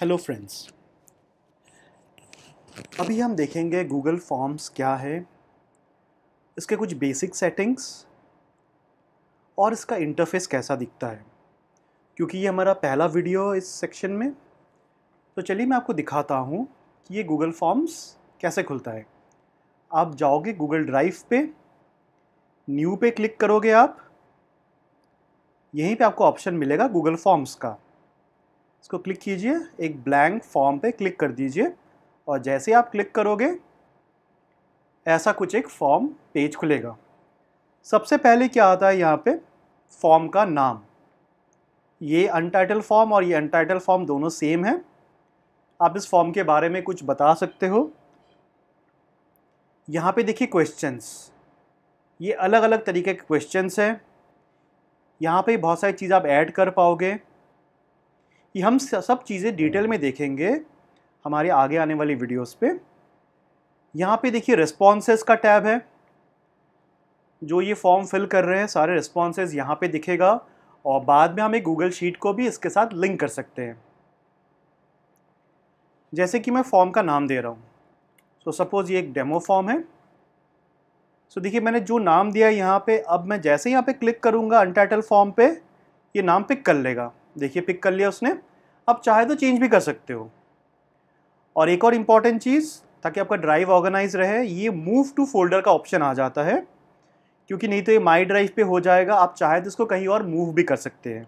hello friends अभी हम देखेंगे गूगल फॉर्म्स क्या है इसके कुछ बेसिक सेटिंग्स और इसका इंटरफेस कैसा दिखता है क्योंकि ये हमारा पहला वीडियो इस सेक्शन में तो चलिए मैं आपको दिखाता हूँ कि ये गूगल फॉर्म्स कैसे खुलता है आप जाओगे गूगल ड्राइव पे न्यू पे क्लिक करोगे आप यहीं पे आपको ऑप्शन मिलेगा गूगल फॉर्म्स का इसको क्लिक कीजिए एक ब्लैंक फॉर्म पे क्लिक कर दीजिए और जैसे आप क्लिक करोगे ऐसा कुछ एक फॉर्म पेज खुलेगा सबसे पहले क्या आता है यहाँ पे फॉर्म का नाम ये अनटाइटल फॉर्म और ये अनटाइटल फॉर्म दोनों सेम है आप इस फॉर्म के बारे में कुछ बता सकते हो यहाँ पे देखिए क्वेश्चंस ये अलग अलग तरीके के क्वेश्चंस हैं यहाँ पे बहुत सारी चीज़ आप ऐड कर पाओगे ये हम सब चीज़ें डिटेल में देखेंगे हमारे आगे आने वाली वीडियोस पे यहाँ पे देखिए रिस्पॉन्सेज का टैब है जो ये फॉर्म फिल कर रहे हैं सारे रिस्पॉन्सेज यहाँ पे दिखेगा और बाद में हम एक गूगल शीट को भी इसके साथ लिंक कर सकते हैं जैसे कि मैं फॉर्म का नाम दे रहा हूँ सो सपोज़ ये एक डेमो फॉर्म है सो so, देखिए मैंने जो नाम दिया है यहाँ पे अब मैं जैसे यहाँ पे क्लिक करूँगा अनटाइटल फॉर्म पे ये नाम पिक कर लेगा देखिए पिक कर लिया उसने आप चाहे तो चेंज भी कर सकते हो और एक और इम्पॉर्टेंट चीज़ ताकि आपका ड्राइव ऑर्गेनाइज रहे ये मूव टू फोल्डर का ऑप्शन आ जाता है क्योंकि नहीं तो ये माई ड्राइव पे हो जाएगा आप चाहे तो इसको कहीं और मूव भी कर सकते हैं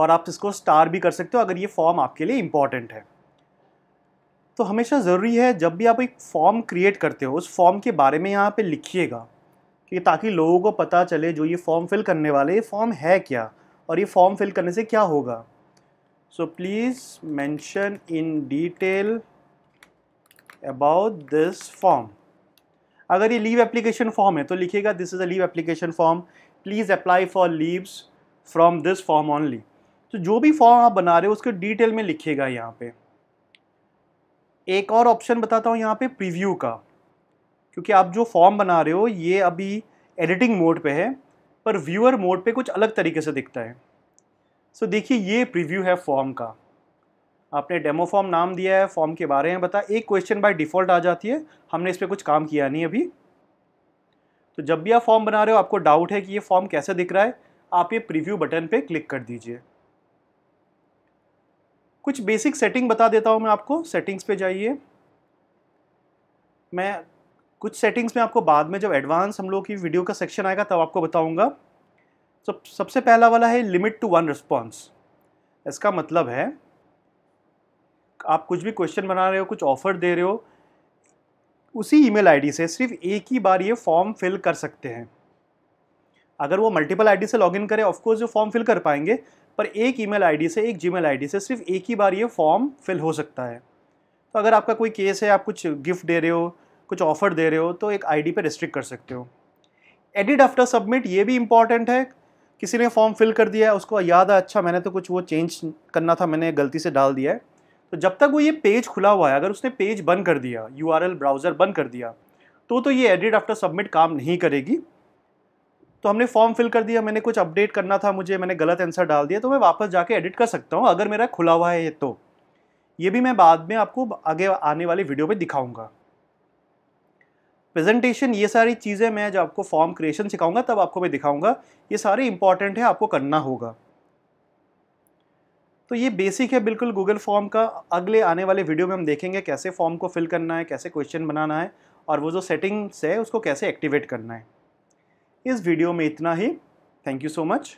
और आप इसको स्टार भी कर सकते हो अगर ये फॉर्म आपके लिए इम्पॉर्टेंट है तो हमेशा ज़रूरी है जब भी आप एक फॉर्म क्रिएट करते हो उस फॉर्म के बारे में यहाँ पे लिखिएगा कि ताकि लोगों को पता चले जो ये फॉर्म फिल करने वाले ये फॉर्म है क्या और ये फॉर्म फिल करने से क्या होगा so please mention in detail about this form अगर ये लीव एप्लीकेशन फॉर्म है तो लिखिएगा this is a leave application form please apply for leaves from this form only तो जो भी फॉर्म आप बना रहे हो उसके डिटेल में लिखिएगा यहाँ पे एक और ऑप्शन बताता हूँ यहाँ पे प्रीव्यू का क्योंकि आप जो फॉर्म बना रहे हो ये अभी एडिटिंग मोड पे है पर व्यूअर मोड पे कुछ अलग तरीके से दिखता है सो so, देखिए ये प्रीव्यू है फॉर्म का आपने डेमो फॉर्म नाम दिया है फॉर्म के बारे में बता एक क्वेश्चन बाय डिफ़ॉल्ट आ जाती है हमने इस पर कुछ काम किया नहीं अभी तो जब भी आप फॉर्म बना रहे हो आपको डाउट है कि ये फॉर्म कैसे दिख रहा है आप ये प्रीव्यू बटन पे क्लिक कर दीजिए कुछ बेसिक सेटिंग बता देता हूँ मैं आपको सेटिंग्स पे जाइए मैं कुछ सेटिंग्स में आपको बाद में जब एडवांस हम लोग की वीडियो का सेक्शन आएगा तब आपको बताऊंगा सब सबसे पहला वाला है लिमिट टू वन रिस्पॉन्स इसका मतलब है आप कुछ भी क्वेश्चन बना रहे हो कुछ ऑफर दे रहे हो उसी ईमेल आईडी से सिर्फ एक ही बार ये फॉर्म फिल कर सकते हैं अगर वो मल्टीपल आईडी से लॉगिन करें ऑफकोर्स जो फॉर्म फिल कर पाएंगे पर एक ईमेल आईडी से एक जीमेल आईडी से सिर्फ एक ही बार ये फॉर्म फिल हो सकता है तो अगर आपका कोई केस है आप कुछ गिफ्ट दे रहे हो कुछ ऑफर दे रहे हो तो एक आईडी पे रिस्ट्रिक्ट कर सकते हो एडिट आफ्टर सबमिट ये भी इम्पॉर्टेंट है किसी ने फॉर्म फिल कर दिया है उसको याद है अच्छा मैंने तो कुछ वो चेंज करना था मैंने गलती से डाल दिया है तो जब तक वो ये पेज खुला हुआ है अगर उसने पेज बंद कर दिया यू ब्राउज़र बंद कर दिया तो तो ये एडिट आफ्टर सबमिट काम नहीं करेगी तो हमने फॉर्म फिल कर दिया मैंने कुछ अपडेट करना था मुझे मैंने गलत आंसर डाल दिया तो मैं वापस जाके एडिट कर सकता हूँ अगर मेरा खुला हुआ है ये तो ये भी मैं बाद में आपको आगे आने वाली वीडियो में दिखाऊंगा प्रेजेंटेशन ये सारी चीज़ें मैं जब आपको फॉर्म क्रिएशन सिखाऊंगा तब आपको मैं दिखाऊंगा ये सारे इंपॉर्टेंट है आपको करना होगा तो ये बेसिक है बिल्कुल गूगल फॉर्म का अगले आने वाले वीडियो में हम देखेंगे कैसे फॉर्म को फिल करना है कैसे क्वेश्चन बनाना है और वो जो सेटिंग्स है उसको कैसे एक्टिवेट करना है इस वीडियो में इतना ही थैंक यू सो मच